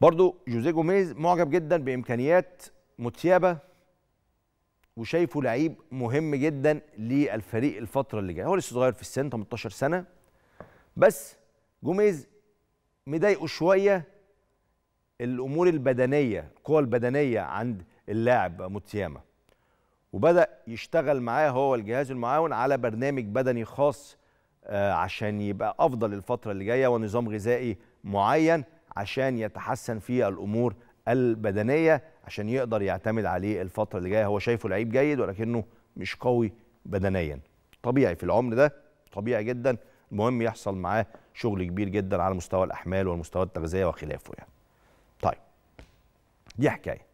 برضو جوزيه جوميز معجب جدا بامكانيات متيابه وشايفه لعيب مهم جدا للفريق الفتره اللي جايه هو لسه صغير في السن 18 سنه بس جوميز مضايقه شويه الامور البدنيه القوه البدنيه عند اللاعب متيامه وبدا يشتغل معاه هو الجهاز المعاون على برنامج بدني خاص آه، عشان يبقى افضل الفتره اللي جايه ونظام غذائي معين عشان يتحسن في الامور البدنيه عشان يقدر يعتمد عليه الفتره اللي جايه هو شايفه لعيب جيد ولكنه مش قوي بدنيا طبيعي في العمر ده طبيعي جدا المهم يحصل معاه شغل كبير جدا على مستوى الاحمال والمستوى التغذيه وخلافه يعني طيب دي حكايه